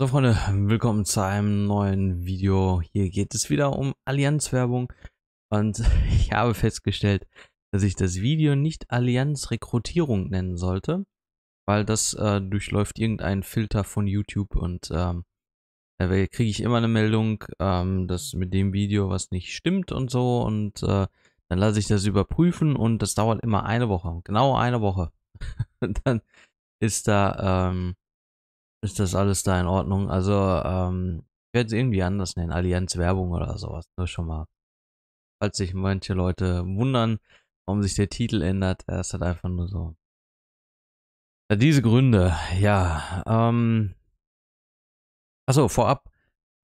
So Freunde, willkommen zu einem neuen Video. Hier geht es wieder um Allianzwerbung und ich habe festgestellt, dass ich das Video nicht Allianzrekrutierung nennen sollte, weil das äh, durchläuft irgendeinen Filter von YouTube und ähm, da kriege ich immer eine Meldung, ähm, dass mit dem Video was nicht stimmt und so und äh, dann lasse ich das überprüfen und das dauert immer eine Woche, genau eine Woche. dann ist da... Ähm, ist das alles da in Ordnung. Also, ähm, ich werde es irgendwie anders nennen, Allianz Werbung oder sowas. Nur schon mal. Falls sich manche Leute wundern, warum sich der Titel ändert, er äh, ist halt einfach nur so. Ja, diese Gründe, ja. Ähm, achso, vorab,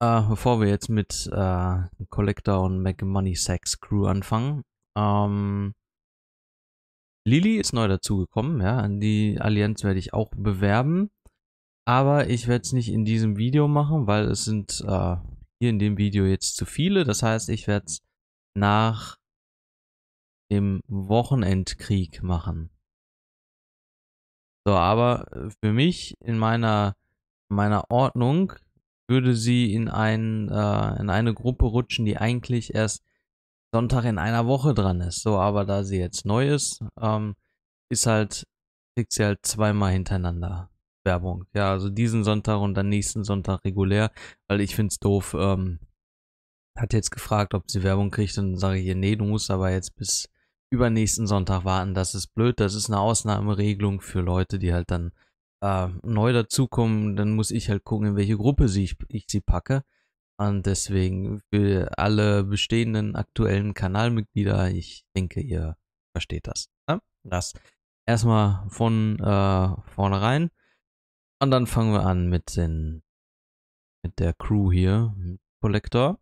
äh, bevor wir jetzt mit äh, Collector und Mac Money Sex Crew anfangen, ähm, Lili ist neu dazugekommen, ja. An die Allianz werde ich auch bewerben. Aber ich werde es nicht in diesem Video machen, weil es sind äh, hier in dem Video jetzt zu viele. Das heißt, ich werde es nach dem Wochenendkrieg machen. So, aber äh, für mich in meiner, meiner Ordnung würde sie in, ein, äh, in eine Gruppe rutschen, die eigentlich erst Sonntag in einer Woche dran ist. So, aber da sie jetzt neu ist, ähm, ist halt, kriegt sie halt zweimal hintereinander. Werbung. Ja, also diesen Sonntag und dann nächsten Sonntag regulär, weil ich finde es doof. Ähm, hat jetzt gefragt, ob sie Werbung kriegt und sage ich ihr, nee, du musst aber jetzt bis übernächsten Sonntag warten. Das ist blöd. Das ist eine Ausnahmeregelung für Leute, die halt dann äh, neu dazukommen. Dann muss ich halt gucken, in welche Gruppe sie, ich, sie packe. Und deswegen für alle bestehenden aktuellen Kanalmitglieder, ich denke, ihr versteht das. Ja? Ne? Das erstmal von äh, vornherein. Und dann fangen wir an mit den mit der Crew hier, Collector.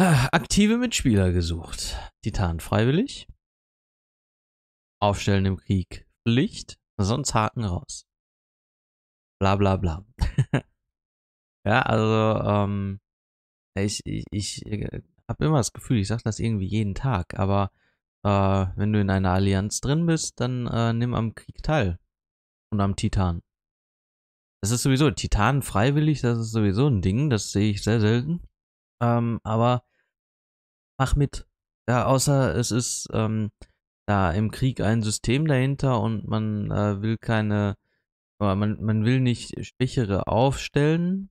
Ah, aktive Mitspieler gesucht. Titan freiwillig. Aufstellen im Krieg Pflicht, sonst Haken raus. Bla bla bla. ja, also ähm, ich, ich, ich äh, habe immer das Gefühl, ich sage das irgendwie jeden Tag, aber äh, wenn du in einer Allianz drin bist, dann äh, nimm am Krieg teil und am Titan. Das ist sowieso, Titan freiwillig, das ist sowieso ein Ding, das sehe ich sehr selten. Ähm, aber mach mit. Ja, außer es ist ähm, da im Krieg ein System dahinter und man äh, will keine, man, man will nicht Schwächere aufstellen,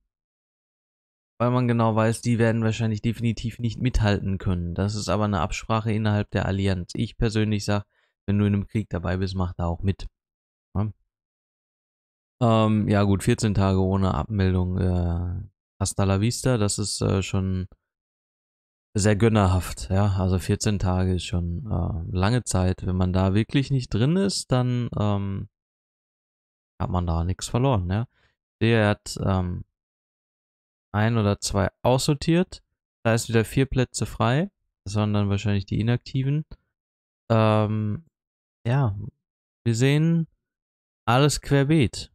weil man genau weiß, die werden wahrscheinlich definitiv nicht mithalten können. Das ist aber eine Absprache innerhalb der Allianz. Ich persönlich sage, wenn du in einem Krieg dabei bist, mach da auch mit. Ähm, ja gut, 14 Tage ohne Abmeldung. Äh, hasta la vista, das ist äh, schon sehr gönnerhaft. Ja, also 14 Tage ist schon äh, lange Zeit. Wenn man da wirklich nicht drin ist, dann ähm, hat man da nichts verloren. Ja, der hat ähm, ein oder zwei aussortiert. Da ist wieder vier Plätze frei. Das waren dann wahrscheinlich die Inaktiven. Ähm, ja, wir sehen alles querbeet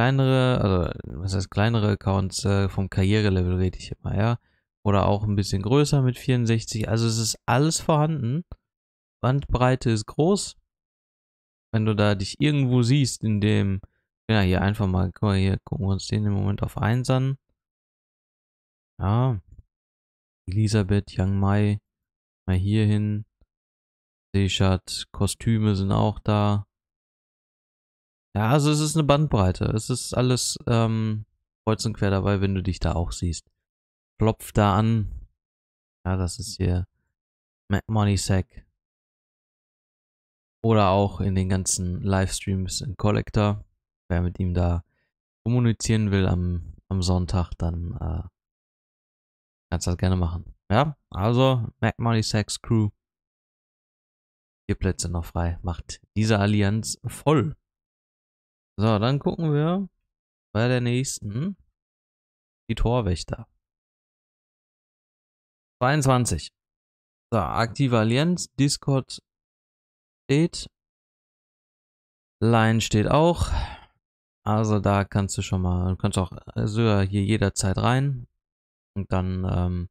kleinere, also was heißt kleinere Accounts äh, vom Karrierelevel rede ich immer, ja. Oder auch ein bisschen größer mit 64. Also es ist alles vorhanden. Bandbreite ist groß. Wenn du da dich irgendwo siehst, in dem, ja, hier einfach mal, guck mal, hier gucken wir uns den im Moment auf 1 an. Ja. Elisabeth, Yang Mai, mal hier hin. Seeschat, Kostüme sind auch da. Ja, also es ist eine Bandbreite. Es ist alles ähm, kreuz und quer dabei, wenn du dich da auch siehst. Klopf da an. Ja, das ist hier Mad Money Sack. Oder auch in den ganzen Livestreams in Collector. Wer mit ihm da kommunizieren will am, am Sonntag, dann äh, kannst du das gerne machen. Ja, also Mad Money Sacks Crew. Vier Plätze noch frei. Macht diese Allianz voll. So, dann gucken wir bei der nächsten. Die Torwächter. 22. So, aktive Allianz, Discord steht. Line steht auch. Also da kannst du schon mal, du kannst auch äh, sogar hier jederzeit rein. Und dann ähm,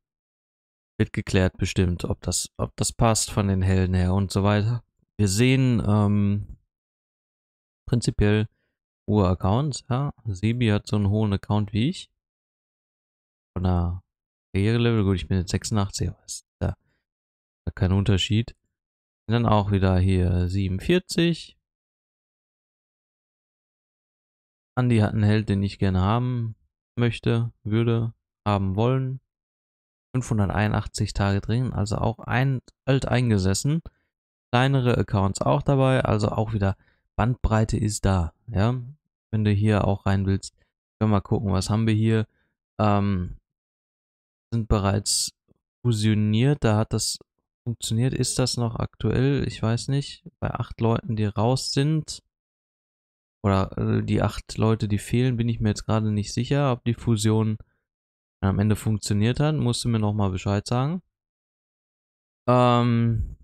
wird geklärt bestimmt, ob das, ob das passt von den Helden her und so weiter. Wir sehen ähm, prinzipiell hohe Accounts. Ja? Sebi hat so einen hohen Account wie ich. Von der Karriere-Level, gut, ich bin jetzt 86, aber ist da, da kein Unterschied. Und dann auch wieder hier 47. Andi hat einen Held, den ich gerne haben möchte, würde, haben wollen. 581 Tage drin, also auch ein, alt eingesessen. Kleinere Accounts auch dabei, also auch wieder Bandbreite ist da. Ja, wenn du hier auch rein willst. Können wir mal gucken, was haben wir hier? Ähm, sind bereits fusioniert, da hat das funktioniert. Ist das noch aktuell? Ich weiß nicht. Bei acht Leuten, die raus sind, oder also die acht Leute, die fehlen, bin ich mir jetzt gerade nicht sicher, ob die Fusion am Ende funktioniert hat. Musst du mir nochmal Bescheid sagen. Ähm,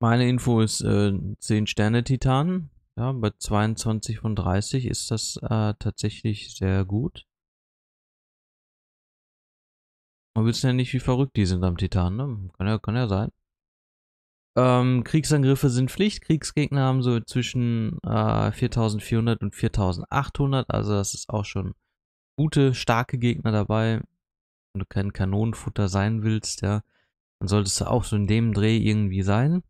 meine Info ist äh, 10 Sterne Titan. Ja, bei 22 von 30 ist das äh, tatsächlich sehr gut. Man wissen ja nicht, wie verrückt die sind am Titan, ne? Kann ja, kann ja sein. Ähm, Kriegsangriffe sind Pflicht. Kriegsgegner haben so zwischen äh, 4400 und 4800. Also das ist auch schon gute, starke Gegner dabei. Wenn du kein Kanonenfutter sein willst, ja, dann solltest du auch so in dem Dreh irgendwie sein.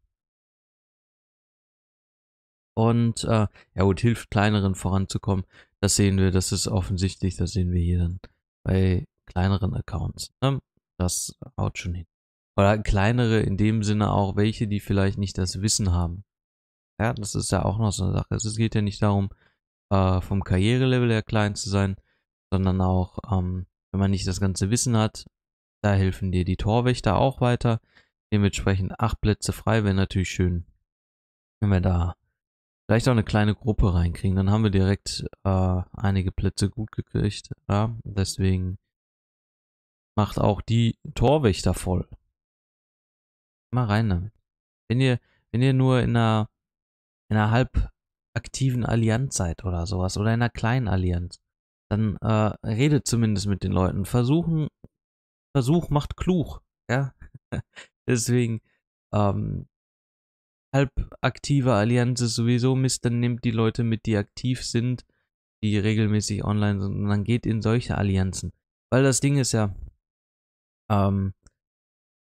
Und äh, ja gut, hilft kleineren voranzukommen. Das sehen wir, das ist offensichtlich, das sehen wir hier dann bei kleineren Accounts. Ne? Das haut schon hin. Oder kleinere in dem Sinne auch welche, die vielleicht nicht das Wissen haben. Ja, das ist ja auch noch so eine Sache. Es geht ja nicht darum, äh, vom Karrierelevel her klein zu sein, sondern auch, ähm, wenn man nicht das ganze Wissen hat, da helfen dir die Torwächter auch weiter. Dementsprechend acht Plätze frei wäre natürlich schön, wenn wir da Vielleicht auch eine kleine Gruppe reinkriegen. Dann haben wir direkt äh, einige Plätze gut gekriegt. Ja? Deswegen macht auch die Torwächter voll. Mal rein damit. Wenn ihr, wenn ihr nur in einer, in einer halb aktiven Allianz seid oder sowas oder in einer kleinen Allianz, dann äh, redet zumindest mit den Leuten. Versuchen, Versuch macht klug. Ja? Deswegen ähm, halbaktive Allianz ist sowieso Mist, dann nimmt die Leute mit, die aktiv sind, die regelmäßig online sind, und dann geht in solche Allianzen. Weil das Ding ist ja, ähm,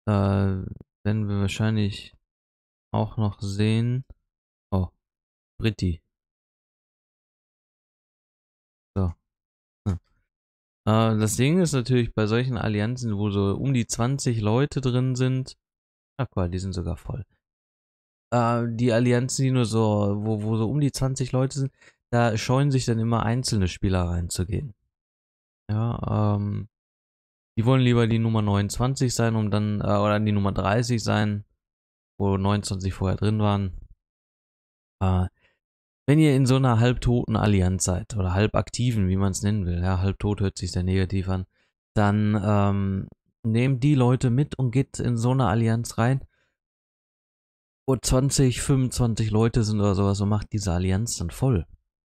äh, werden wir wahrscheinlich auch noch sehen. Oh, Britti. So. Hm. Äh, das Ding ist natürlich bei solchen Allianzen, wo so um die 20 Leute drin sind, ach guck mal, die sind sogar voll äh, die Allianzen, die nur so, wo, wo so um die 20 Leute sind, da scheuen sich dann immer einzelne Spieler reinzugehen. Ja, ähm, die wollen lieber die Nummer 29 sein, um dann, äh, oder die Nummer 30 sein, wo 29 vorher drin waren. Äh, wenn ihr in so einer halbtoten Allianz seid oder halbaktiven, wie man es nennen will, ja, halbtot hört sich sehr negativ an, dann ähm, nehmt die Leute mit und geht in so eine Allianz rein, wo 20, 25 Leute sind oder sowas und macht diese Allianz dann voll.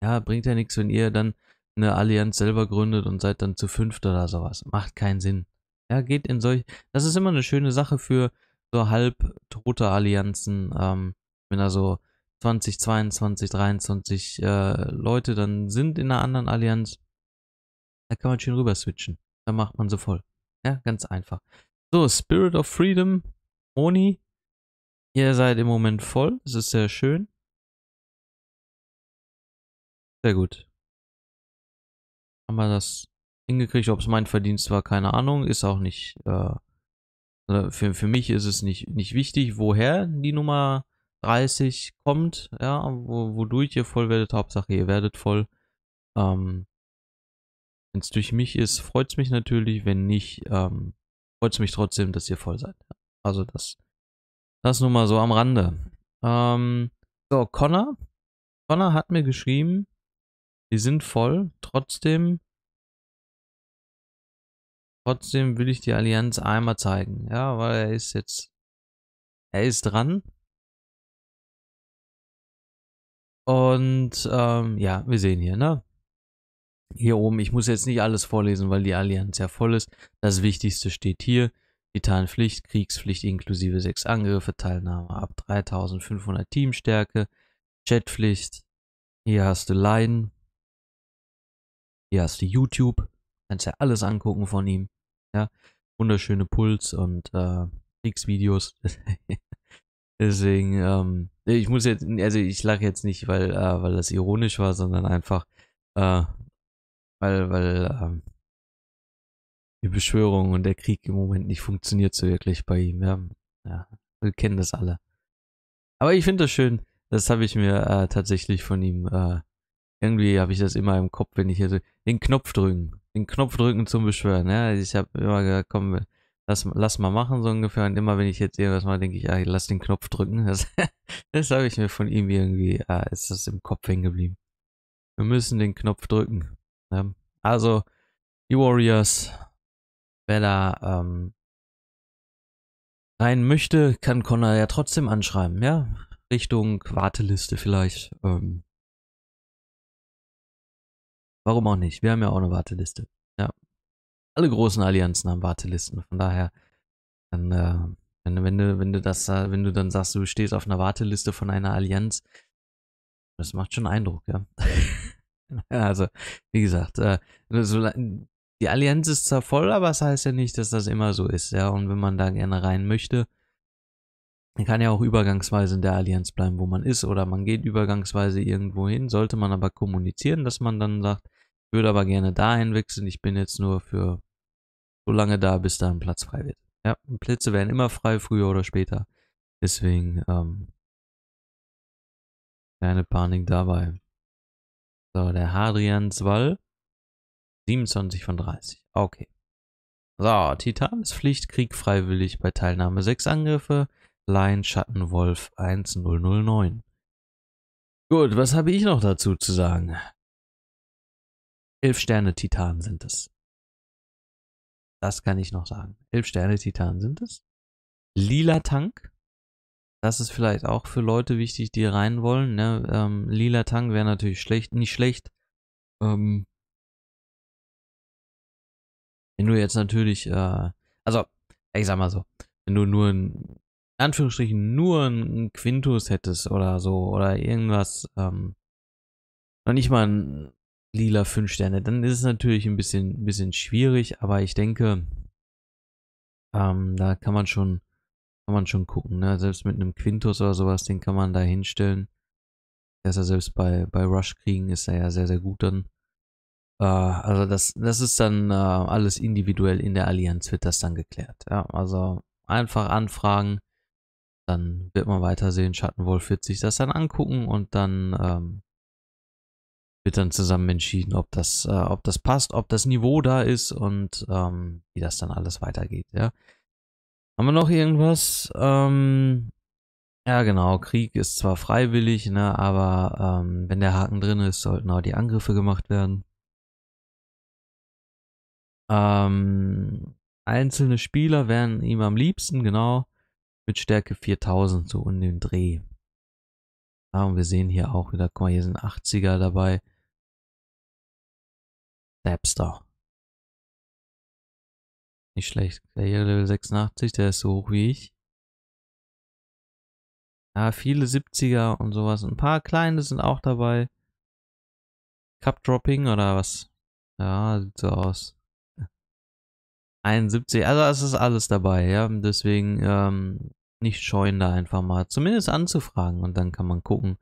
Ja, bringt ja nichts, wenn ihr dann eine Allianz selber gründet und seid dann zu fünft oder sowas. Macht keinen Sinn. Ja, geht in solch. Das ist immer eine schöne Sache für so halbtote Allianzen, ähm, wenn da so 20, 22, 23 äh, Leute dann sind in einer anderen Allianz, da kann man schön rüber switchen. Da macht man sie voll. Ja, ganz einfach. So, Spirit of Freedom, Moni, Ihr seid im Moment voll. Es ist sehr schön. Sehr gut. Haben wir das hingekriegt? Ob es mein Verdienst war, keine Ahnung. Ist auch nicht. Äh, für, für mich ist es nicht, nicht wichtig, woher die Nummer 30 kommt. Ja, wo, wodurch ihr voll werdet. Hauptsache, ihr werdet voll. Ähm, Wenn es durch mich ist, freut es mich natürlich. Wenn nicht, ähm, freut es mich trotzdem, dass ihr voll seid. Also, das das nur mal so am Rande. Ähm, so, Connor. Connor hat mir geschrieben, die sind voll. Trotzdem. Trotzdem will ich die Allianz einmal zeigen. Ja, weil er ist jetzt. Er ist dran. Und ähm, ja, wir sehen hier, ne? Hier oben, ich muss jetzt nicht alles vorlesen, weil die Allianz ja voll ist. Das Wichtigste steht hier. Titanpflicht, Kriegspflicht inklusive sechs Angriffe, Teilnahme ab 3500 Teamstärke, Chatpflicht. Hier hast du Line. Hier hast du YouTube. Kannst ja alles angucken von ihm. Ja, wunderschöne Puls und äh, Kriegsvideos. Deswegen, ähm, ich muss jetzt, also ich lache jetzt nicht, weil, äh, weil das ironisch war, sondern einfach, äh, weil, weil, ähm, die Beschwörung und der Krieg im Moment nicht funktioniert so wirklich bei ihm. Ja, ja wir kennen das alle. Aber ich finde das schön. Das habe ich mir äh, tatsächlich von ihm. Äh, irgendwie habe ich das immer im Kopf, wenn ich hier so den Knopf drücken, den Knopf drücken zum Beschwören. Ja, ich habe immer gesagt, komm, lass, lass mal machen so ungefähr. Und immer wenn ich jetzt irgendwas mache, denke ich, ah, lass den Knopf drücken. Das, das habe ich mir von ihm irgendwie, ah, ist das im Kopf hängen geblieben. Wir müssen den Knopf drücken. Ja. Also, die Warriors wer da ähm, rein möchte, kann Connor ja trotzdem anschreiben, ja? Richtung Warteliste vielleicht. Ähm, warum auch nicht? Wir haben ja auch eine Warteliste. Ja. Alle großen Allianzen haben Wartelisten, von daher dann, äh, wenn, wenn, du, wenn du das, wenn du dann sagst, du stehst auf einer Warteliste von einer Allianz, das macht schon Eindruck, ja. also, wie gesagt, äh, die Allianz ist zwar voll, aber es das heißt ja nicht, dass das immer so ist, ja. Und wenn man da gerne rein möchte, man kann ja auch übergangsweise in der Allianz bleiben, wo man ist, oder man geht übergangsweise irgendwo hin, sollte man aber kommunizieren, dass man dann sagt, ich würde aber gerne dahin wechseln, ich bin jetzt nur für so lange da, bis da ein Platz frei wird. Ja, Plätze werden immer frei, früher oder später. Deswegen, ähm, keine Panik dabei. So, der Hadrianswall. 27 von 30. Okay. So, Titan ist Pflichtkrieg freiwillig bei Teilnahme 6 Angriffe. Lion Schattenwolf 1009. Gut, was habe ich noch dazu zu sagen? Elf Sterne Titan sind es. Das kann ich noch sagen. Elf Sterne Titan sind es. Lila Tank. Das ist vielleicht auch für Leute wichtig, die rein wollen. Ne? Ähm, Lila Tank wäre natürlich schlecht, nicht schlecht. Ähm, wenn du jetzt natürlich, äh, also, ich sag mal so, wenn du nur ein, in Anführungsstrichen, nur ein Quintus hättest oder so, oder irgendwas, ähm, noch nicht mal ein lila 5 Sterne, dann ist es natürlich ein bisschen, ein bisschen schwierig, aber ich denke, ähm, da kann man schon, kann man schon gucken, ne? Selbst mit einem Quintus oder sowas, den kann man da hinstellen. Dass er selbst bei, bei Rush kriegen, ist er ja sehr, sehr gut dann. Äh, also das, das ist dann äh, alles individuell in der Allianz wird das dann geklärt. Ja? Also einfach anfragen, dann wird man weitersehen. Schattenwolf wird sich das dann angucken und dann ähm, wird dann zusammen entschieden, ob das, äh, ob das passt, ob das Niveau da ist und ähm, wie das dann alles weitergeht. Ja? Haben wir noch irgendwas? Ähm, ja, genau. Krieg ist zwar freiwillig, ne, aber ähm, wenn der Haken drin ist, sollten auch die Angriffe gemacht werden. Ähm, einzelne Spieler wären ihm am liebsten, genau, mit Stärke 4000 so um den Dreh. Ah, und wir sehen hier auch wieder, guck mal, hier sind 80er dabei. Napster. Nicht schlecht. Der hier Level 86, der ist so hoch wie ich. Ja, viele 70er und sowas. Ein paar kleine sind auch dabei. Cup Dropping oder was? Ja, sieht so aus. 71, also es ist alles dabei, ja. Deswegen ähm, nicht scheuen, da einfach mal zumindest anzufragen und dann kann man gucken,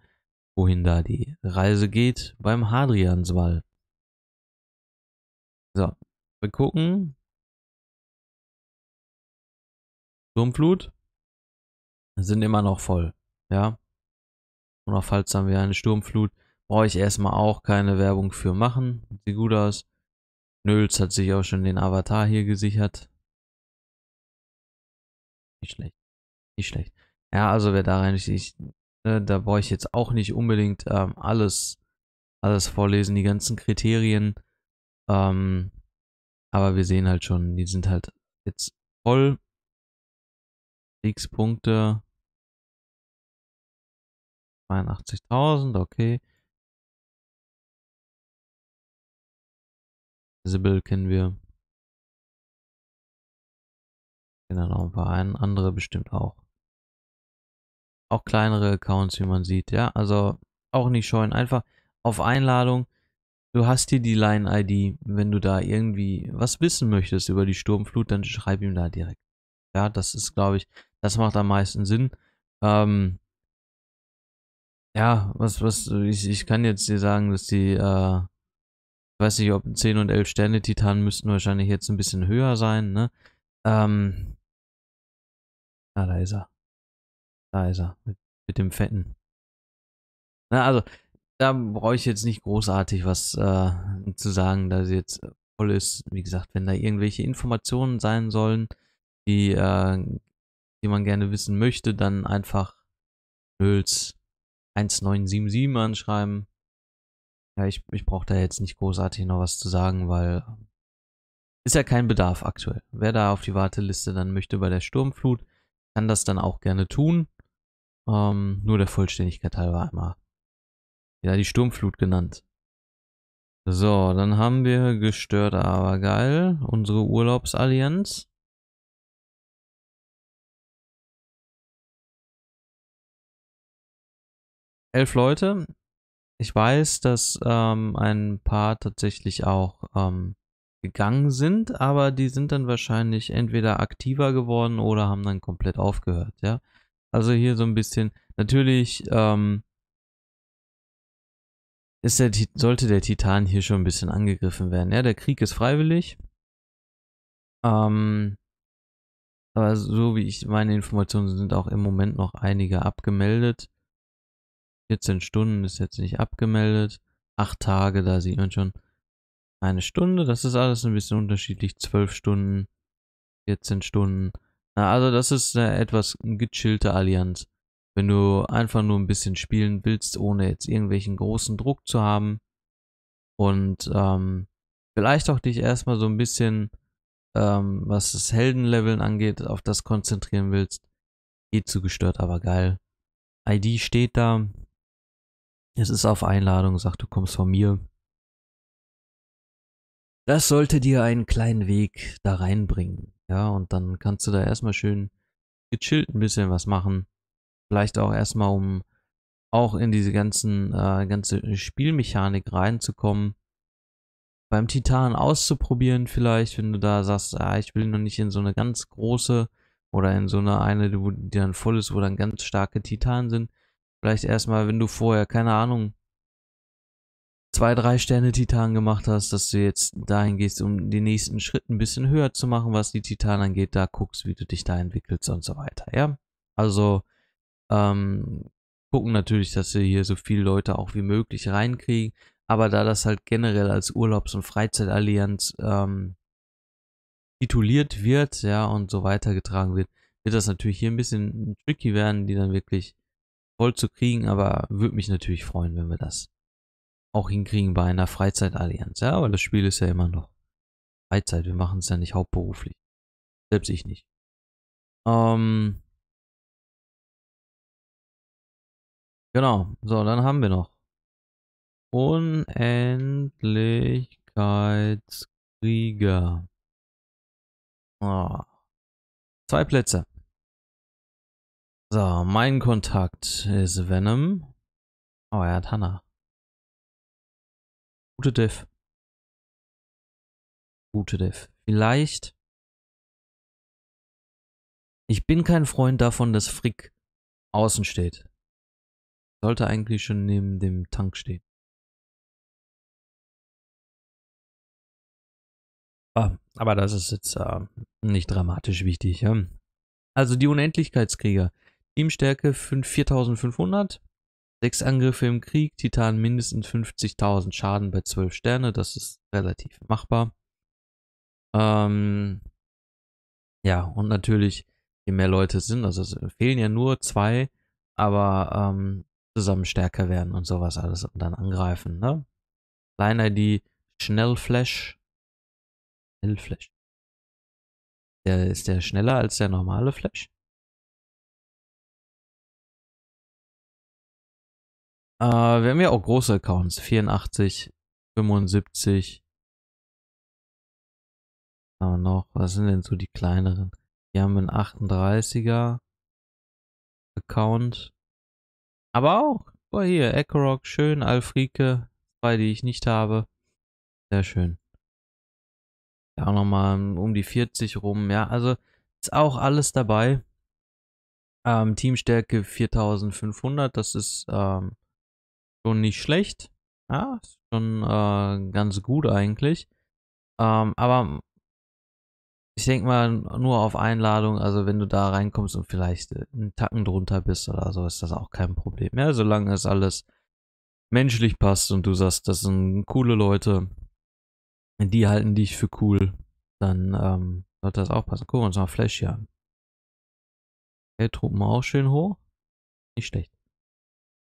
wohin da die Reise geht beim Hadrianswall. So, wir gucken. Sturmflut sind immer noch voll, ja. Und auch falls dann wir eine Sturmflut, brauche ich erstmal auch keine Werbung für machen. Sieht gut aus. Nöls hat sich auch schon den Avatar hier gesichert. Nicht schlecht. Nicht schlecht. Ja, also wer da rein ich, ne, da brauche ich jetzt auch nicht unbedingt ähm, alles, alles vorlesen, die ganzen Kriterien. Ähm, aber wir sehen halt schon, die sind halt jetzt voll. X Punkte. 82.000, okay. Sibyl kennen wir. Kennen genau, noch ein paar ein, andere bestimmt auch. Auch kleinere Accounts, wie man sieht, ja, also auch nicht scheuen, einfach auf Einladung. Du hast hier die Line-ID, wenn du da irgendwie was wissen möchtest über die Sturmflut, dann schreib ihm da direkt. Ja, das ist, glaube ich, das macht am meisten Sinn. Ähm, ja, was, was, ich, ich kann jetzt dir sagen, dass die, äh, weiß nicht, ob 10 und 11 Sterne Titanen müssten wahrscheinlich jetzt ein bisschen höher sein, ne? Ähm. Ah, da ist er. Da ist er. Mit, mit dem Fetten. Na, also, da brauche ich jetzt nicht großartig was äh, zu sagen, da sie jetzt voll ist. Wie gesagt, wenn da irgendwelche Informationen sein sollen, die, äh, die man gerne wissen möchte, dann einfach Nöls 1977 anschreiben ja, ich, ich brauche da jetzt nicht großartig noch was zu sagen, weil ähm, ist ja kein Bedarf aktuell. Wer da auf die Warteliste dann möchte bei der Sturmflut, kann das dann auch gerne tun. Ähm, nur der Vollständigkeit halber einmal. Ja, die Sturmflut genannt. So, dann haben wir gestört, aber geil. Unsere Urlaubsallianz. Elf Leute. Ich weiß, dass ähm, ein paar tatsächlich auch ähm, gegangen sind, aber die sind dann wahrscheinlich entweder aktiver geworden oder haben dann komplett aufgehört, ja. Also hier so ein bisschen, natürlich ähm, ist der, sollte der Titan hier schon ein bisschen angegriffen werden. Ja, der Krieg ist freiwillig. Ähm, aber so wie ich meine Informationen sind auch im Moment noch einige abgemeldet. 14 Stunden ist jetzt nicht abgemeldet. 8 Tage, da sieht man schon eine Stunde. Das ist alles ein bisschen unterschiedlich. 12 Stunden, 14 Stunden. Na, also das ist eine etwas gechillte Allianz. Wenn du einfach nur ein bisschen spielen willst, ohne jetzt irgendwelchen großen Druck zu haben. Und ähm, vielleicht auch dich erstmal so ein bisschen, ähm, was das Heldenleveln angeht, auf das konzentrieren willst. Geht zu gestört, aber geil. ID steht da, es ist auf Einladung, sagt, du kommst von mir. Das sollte dir einen kleinen Weg da reinbringen. Ja, und dann kannst du da erstmal schön gechillt ein bisschen was machen. Vielleicht auch erstmal, um auch in diese ganzen, äh, ganze Spielmechanik reinzukommen. Beim Titan auszuprobieren vielleicht, wenn du da sagst, ah, ich will noch nicht in so eine ganz große oder in so eine eine, die dann voll ist, wo dann ganz starke Titanen sind, Vielleicht erstmal, wenn du vorher, keine Ahnung, zwei, drei Sterne Titan gemacht hast, dass du jetzt dahin gehst, um den nächsten Schritt ein bisschen höher zu machen, was die Titan angeht, da guckst, wie du dich da entwickelst und so weiter, ja. Also, ähm, gucken natürlich, dass wir hier so viele Leute auch wie möglich reinkriegen, aber da das halt generell als Urlaubs- und Freizeitallianz ähm, tituliert wird, ja, und so weitergetragen wird, wird das natürlich hier ein bisschen tricky werden, die dann wirklich voll zu kriegen, aber würde mich natürlich freuen, wenn wir das auch hinkriegen bei einer Freizeitallianz. Ja, aber das Spiel ist ja immer noch Freizeit. Wir machen es ja nicht hauptberuflich. Selbst ich nicht. Ähm genau, so, dann haben wir noch Unendlichkeitskrieger. Oh. Zwei Plätze. So, mein Kontakt ist Venom. Oh, er hat Hanna. Gute Div. Gute Div. Vielleicht. Ich bin kein Freund davon, dass Frick außen steht. Sollte eigentlich schon neben dem Tank stehen. Ah, aber das ist jetzt äh, nicht dramatisch wichtig. Ja? Also die Unendlichkeitskrieger Teamstärke 4500. 6 Angriffe im Krieg, Titan mindestens 50.000 Schaden bei 12 Sterne, das ist relativ machbar. Ähm, ja, und natürlich, je mehr Leute es sind, also es fehlen ja nur zwei, aber ähm, zusammen stärker werden und sowas alles und dann angreifen, ne? Kleiner die Schnellflash. Schnellflash. Der ist der schneller als der normale Flash? Äh, wir haben ja auch große Accounts. 84, 75. Aber noch, was sind denn so die kleineren? Hier haben wir einen 38er Account. Aber auch, boah, hier, Ekorok, schön, Alfrike, zwei, die ich nicht habe. Sehr schön. Ja, auch nochmal um die 40 rum, ja, also ist auch alles dabei. Ähm, Teamstärke 4500, das ist ähm, schon nicht schlecht. Ja, schon äh, ganz gut eigentlich. Ähm, aber ich denke mal nur auf Einladung, also wenn du da reinkommst und vielleicht äh, einen Tacken drunter bist oder so, ist das auch kein Problem mehr, ja, solange es alles menschlich passt und du sagst, das sind coole Leute, die halten dich für cool, dann ähm, sollte das auch passen. Gucken wir uns mal Flash hier an. Okay, Truppen auch schön hoch. Nicht schlecht.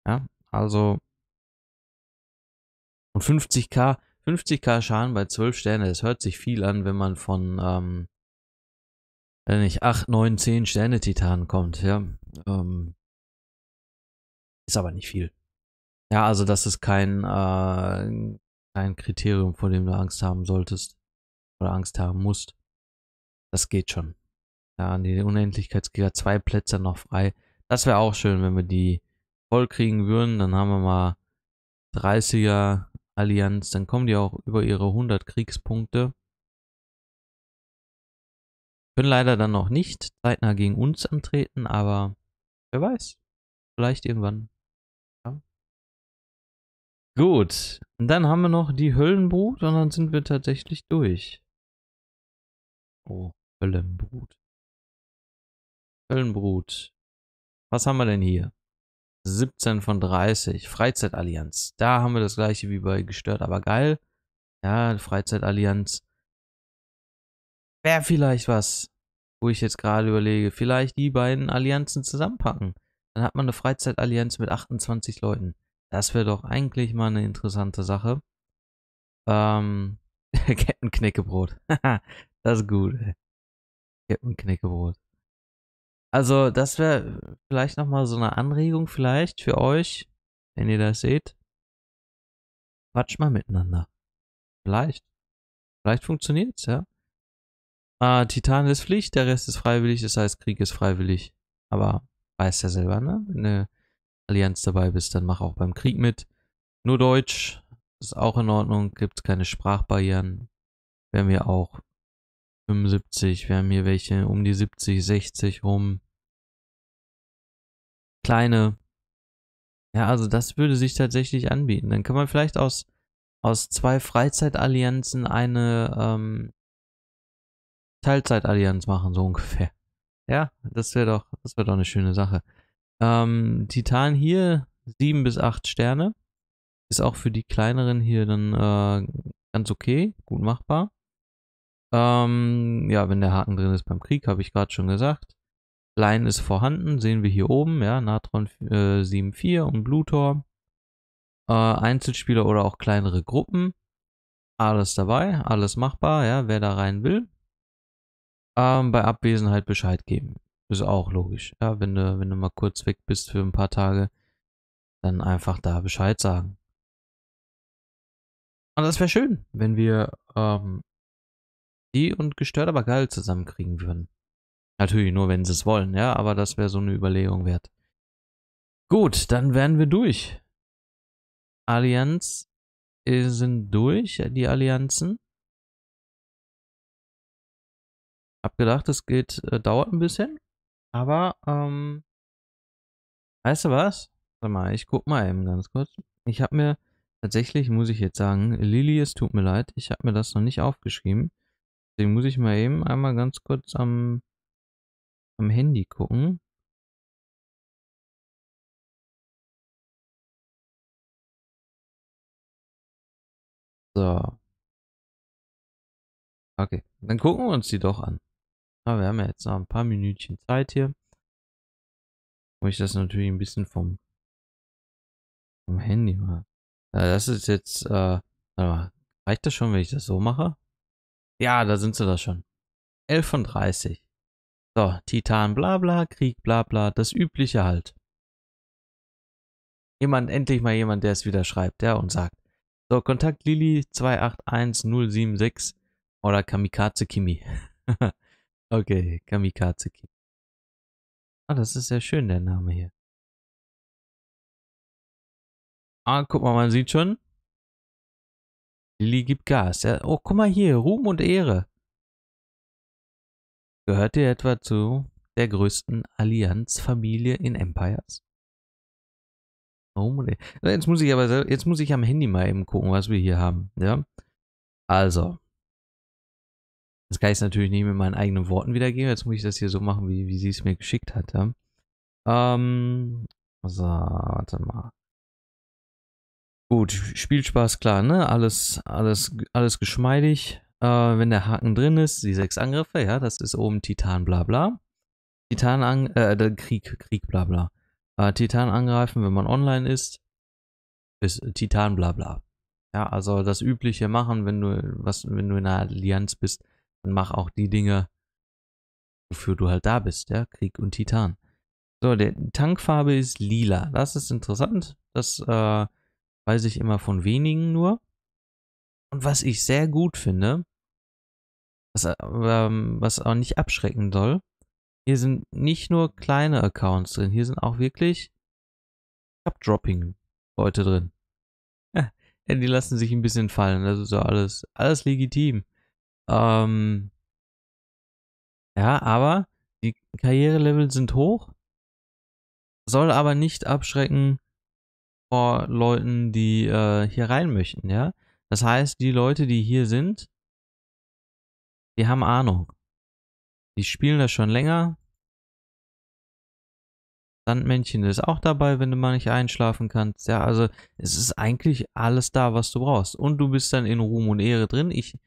Ja, also 50k, 50k Schaden bei 12 Sterne, das hört sich viel an, wenn man von, ähm, wenn nicht, 8, 9, 10 Sterne Titanen kommt, ja. Ähm, ist aber nicht viel. Ja, also das ist kein, äh, kein Kriterium, vor dem du Angst haben solltest oder Angst haben musst. Das geht schon. Ja, die Unendlichkeitsgiga, zwei Plätze noch frei. Das wäre auch schön, wenn wir die voll kriegen würden. Dann haben wir mal 30er, Allianz, dann kommen die auch über ihre 100 Kriegspunkte. Können leider dann noch nicht zeitnah gegen uns antreten, aber wer weiß. Vielleicht irgendwann. Ja. Gut, und dann haben wir noch die Höllenbrut und dann sind wir tatsächlich durch. Oh, Höllenbrut. Höllenbrut. Was haben wir denn hier? 17 von 30. Freizeitallianz. Da haben wir das gleiche wie bei Gestört, aber geil. Ja, Freizeitallianz. Wäre vielleicht was, wo ich jetzt gerade überlege, vielleicht die beiden Allianzen zusammenpacken. Dann hat man eine Freizeitallianz mit 28 Leuten. Das wäre doch eigentlich mal eine interessante Sache. Ähm, Kettenknäckebrot. das ist gut. Kettenknäckebrot. Also, das wäre vielleicht nochmal so eine Anregung, vielleicht für euch, wenn ihr das seht. Quatsch mal miteinander. Vielleicht. Vielleicht funktioniert's, ja. Ah, Titan ist Pflicht, der Rest ist freiwillig, das heißt, Krieg ist freiwillig. Aber weiß ja selber, ne? Wenn du Allianz dabei bist, dann mach auch beim Krieg mit. Nur Deutsch ist auch in Ordnung, gibt's keine Sprachbarrieren. Werden wir auch 75. Wir haben hier welche um die 70, 60 rum. Kleine. Ja, also das würde sich tatsächlich anbieten. Dann kann man vielleicht aus, aus zwei Freizeitallianzen eine ähm, Teilzeitallianz machen, so ungefähr. Ja, das wäre doch, das wäre doch eine schöne Sache. Ähm, Titan hier 7 bis 8 Sterne. Ist auch für die kleineren hier dann äh, ganz okay, gut machbar. Ähm, ja, wenn der Haken drin ist beim Krieg, habe ich gerade schon gesagt. Line ist vorhanden, sehen wir hier oben, ja, Natron äh, 7.4 und Blutor. Äh, Einzelspieler oder auch kleinere Gruppen. Alles dabei, alles machbar, ja, wer da rein will. Ähm, bei Abwesenheit Bescheid geben. Ist auch logisch. Ja, wenn du, wenn du mal kurz weg bist für ein paar Tage, dann einfach da Bescheid sagen. Und das wäre schön, wenn wir ähm, die und gestört aber geil zusammenkriegen würden. Natürlich nur, wenn sie es wollen, ja, aber das wäre so eine Überlegung wert. Gut, dann wären wir durch. Allianz äh, sind durch, äh, die Allianzen. Hab gedacht, es geht, äh, dauert ein bisschen, aber, ähm, weißt du was? Warte mal, ich guck mal eben ganz kurz. Ich hab mir, tatsächlich muss ich jetzt sagen, Lili, es tut mir leid, ich hab mir das noch nicht aufgeschrieben. Den muss ich mal eben einmal ganz kurz am, am Handy gucken. So. Okay, dann gucken wir uns die doch an. Aber wir haben ja jetzt noch ein paar Minütchen Zeit hier. Wo ich das natürlich ein bisschen vom, vom Handy mache. Ja, das ist jetzt, äh, warte mal, reicht das schon, wenn ich das so mache? Ja, da sind sie doch schon. 11 von 30. So, Titan, bla bla, Krieg, bla bla, das übliche halt. Jemand, endlich mal jemand, der es wieder schreibt, ja, und sagt. So, Kontakt Lili 281076 oder Kamikaze Kimi. okay, Kamikaze Kimi. Ah, das ist sehr schön, der Name hier. Ah, guck mal, man sieht schon, Lilly gibt Gas. Ja, oh, guck mal hier, Ruhm und Ehre. Gehört ihr etwa zu der größten Allianzfamilie in Empires? Ruhm oh, und Ehre. Jetzt muss ich aber, jetzt muss ich am Handy mal eben gucken, was wir hier haben. Ja, also. Das kann ich natürlich nicht mit meinen eigenen Worten wiedergeben. Jetzt muss ich das hier so machen, wie, wie sie es mir geschickt hat. Ja? Ähm, so, warte mal. Gut, Spielspaß, klar, ne? Alles, alles, alles geschmeidig. Äh, wenn der Haken drin ist, die sechs Angriffe, ja, das ist oben Titan, bla bla. Titan, an, äh, Krieg, Krieg, bla bla. Äh, Titan angreifen, wenn man online ist, ist Titan, bla bla. Ja, also das übliche machen, wenn du, was, wenn du in einer Allianz bist, dann mach auch die Dinge, wofür du halt da bist, ja, Krieg und Titan. So, der Tankfarbe ist lila. Das ist interessant. Das, äh, weiß ich immer von wenigen nur. Und was ich sehr gut finde, was, ähm, was auch nicht abschrecken soll, hier sind nicht nur kleine Accounts drin, hier sind auch wirklich Cup-Dropping-Leute drin. Ja, die lassen sich ein bisschen fallen, das ist ja alles, alles legitim. Ähm, ja, aber die Karrierelevel sind hoch, soll aber nicht abschrecken, vor Leuten, die äh, hier rein möchten, ja. Das heißt, die Leute, die hier sind, die haben Ahnung. Die spielen das schon länger. Sandmännchen ist auch dabei, wenn du mal nicht einschlafen kannst. Ja, also es ist eigentlich alles da, was du brauchst. Und du bist dann in Ruhm und Ehre drin. Ich,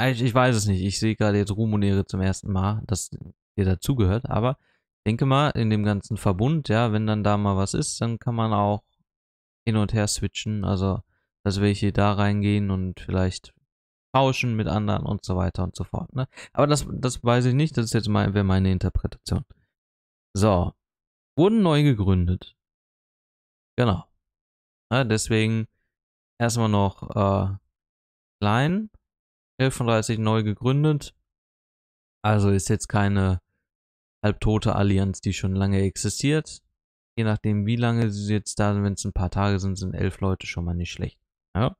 ich, ich weiß es nicht. Ich sehe gerade jetzt Ruhm und Ehre zum ersten Mal, dass dir dazugehört. Aber denke mal, in dem ganzen Verbund, ja, wenn dann da mal was ist, dann kann man auch hin und her switchen. Also, dass welche da reingehen und vielleicht tauschen mit anderen und so weiter und so fort. Ne? Aber das, das weiß ich nicht, das ist jetzt mal, wäre meine Interpretation. So. Wurden neu gegründet. Genau. Ja, deswegen erstmal noch äh, klein. 11 neu gegründet. Also ist jetzt keine halbtote Allianz, die schon lange existiert. Je nachdem, wie lange sie jetzt da sind, wenn es ein paar Tage sind, sind elf Leute schon mal nicht schlecht. Ja.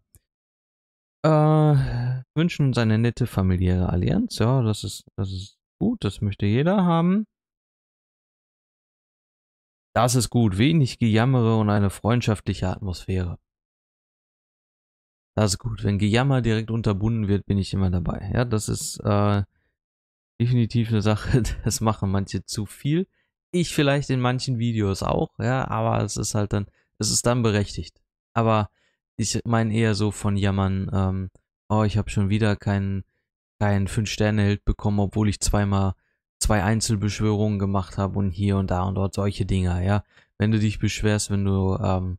Äh, wünschen uns eine nette familiäre Allianz. Ja, das ist, das ist gut, das möchte jeder haben. Das ist gut, wenig Gejammere und eine freundschaftliche Atmosphäre. Das ist gut. Wenn Gejammer direkt unterbunden wird, bin ich immer dabei. Ja, das ist, äh, definitiv eine Sache, das machen manche zu viel. Ich vielleicht in manchen Videos auch, ja, aber es ist halt dann, es ist dann berechtigt. Aber ich meine eher so von Jammern, ähm, oh, ich habe schon wieder keinen keinen 5-Sterne-Held bekommen, obwohl ich zweimal zwei Einzelbeschwörungen gemacht habe und hier und da und dort solche Dinger, ja. Wenn du dich beschwerst, wenn du ähm,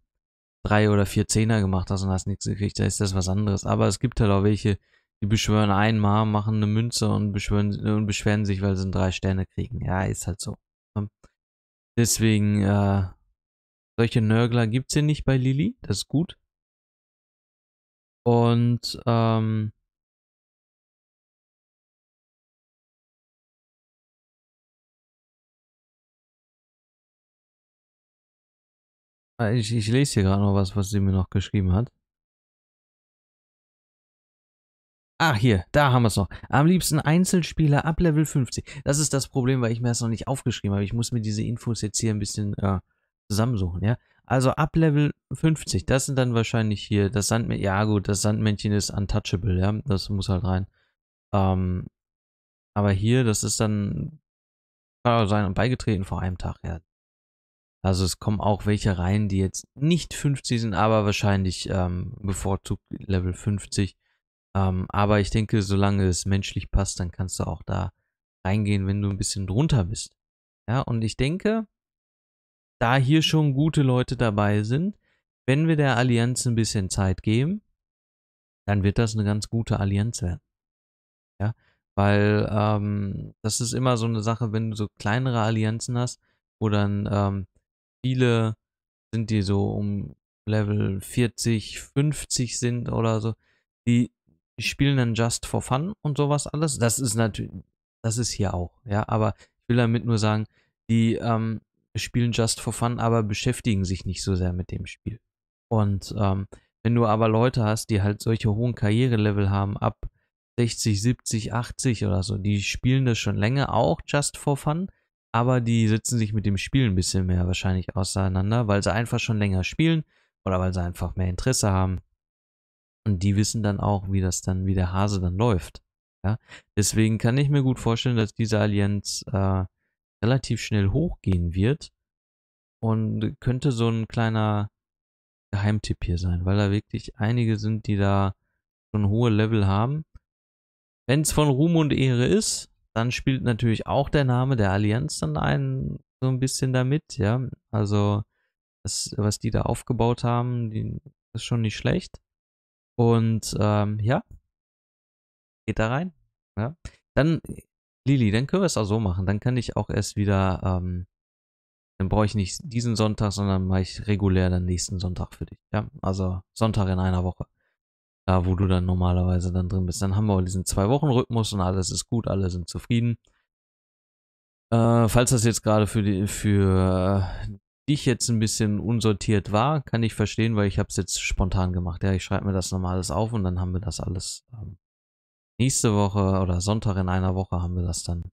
drei oder vier Zehner gemacht hast und hast nichts gekriegt, dann ist das was anderes. Aber es gibt halt auch welche, die beschwören einmal, machen eine Münze und beschwören, und beschweren sich, weil sie einen drei Sterne kriegen. Ja, ist halt so. Ne? Deswegen, äh, solche Nörgler gibt es hier nicht bei Lilly. Das ist gut. Und, ähm, ah, Ich, ich lese hier gerade noch was, was sie mir noch geschrieben hat. Ah, hier, da haben wir es noch. Am liebsten Einzelspieler ab Level 50. Das ist das Problem, weil ich mir das noch nicht aufgeschrieben habe. Ich muss mir diese Infos jetzt hier ein bisschen äh, zusammensuchen, ja. Also ab Level 50, das sind dann wahrscheinlich hier das Sandmännchen. Ja gut, das Sandmännchen ist untouchable, ja. Das muss halt rein. Ähm, aber hier, das ist dann äh, sein und beigetreten vor einem Tag, ja. Also es kommen auch welche rein, die jetzt nicht 50 sind, aber wahrscheinlich ähm, bevorzugt Level 50 ähm, aber ich denke, solange es menschlich passt, dann kannst du auch da reingehen, wenn du ein bisschen drunter bist. Ja, und ich denke, da hier schon gute Leute dabei sind, wenn wir der Allianz ein bisschen Zeit geben, dann wird das eine ganz gute Allianz werden. Ja, weil ähm, das ist immer so eine Sache, wenn du so kleinere Allianzen hast, wo dann ähm, viele sind, die so um Level 40, 50 sind oder so, die die spielen dann Just for Fun und sowas alles. Das ist natürlich, das ist hier auch, ja, aber ich will damit nur sagen, die ähm, spielen Just for Fun, aber beschäftigen sich nicht so sehr mit dem Spiel. Und ähm, wenn du aber Leute hast, die halt solche hohen Karrierelevel haben, ab 60, 70, 80 oder so, die spielen das schon länger auch Just for Fun, aber die setzen sich mit dem Spiel ein bisschen mehr wahrscheinlich auseinander, weil sie einfach schon länger spielen oder weil sie einfach mehr Interesse haben und die wissen dann auch, wie das dann, wie der Hase dann läuft. Ja? Deswegen kann ich mir gut vorstellen, dass diese Allianz äh, relativ schnell hochgehen wird und könnte so ein kleiner Geheimtipp hier sein, weil da wirklich einige sind, die da schon hohe Level haben. Wenn es von Ruhm und Ehre ist, dann spielt natürlich auch der Name der Allianz dann ein so ein bisschen damit, ja. Also das, was die da aufgebaut haben, die, ist schon nicht schlecht. Und ähm, ja, geht da rein. Ja. Dann, Lili, dann können wir es auch so machen. Dann kann ich auch erst wieder, ähm, dann brauche ich nicht diesen Sonntag, sondern mache ich regulär dann nächsten Sonntag für dich. Ja, also Sonntag in einer Woche. Da, wo du dann normalerweise dann drin bist. Dann haben wir diesen Zwei-Wochen-Rhythmus und alles ist gut, alle sind zufrieden. Äh, falls das jetzt gerade für die, für die ich jetzt ein bisschen unsortiert war, kann ich verstehen, weil ich habe es jetzt spontan gemacht. Ja, ich schreibe mir das nochmal alles auf und dann haben wir das alles ähm, nächste Woche oder Sonntag in einer Woche haben wir das dann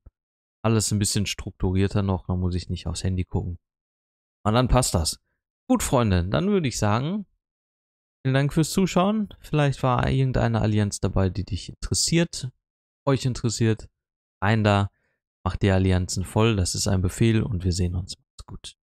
alles ein bisschen strukturierter noch. Dann muss ich nicht aufs Handy gucken. Und dann passt das. Gut, Freunde, dann würde ich sagen, vielen Dank fürs Zuschauen. Vielleicht war irgendeine Allianz dabei, die dich interessiert, euch interessiert. Rein da, macht die Allianzen voll. Das ist ein Befehl und wir sehen uns. Macht's gut.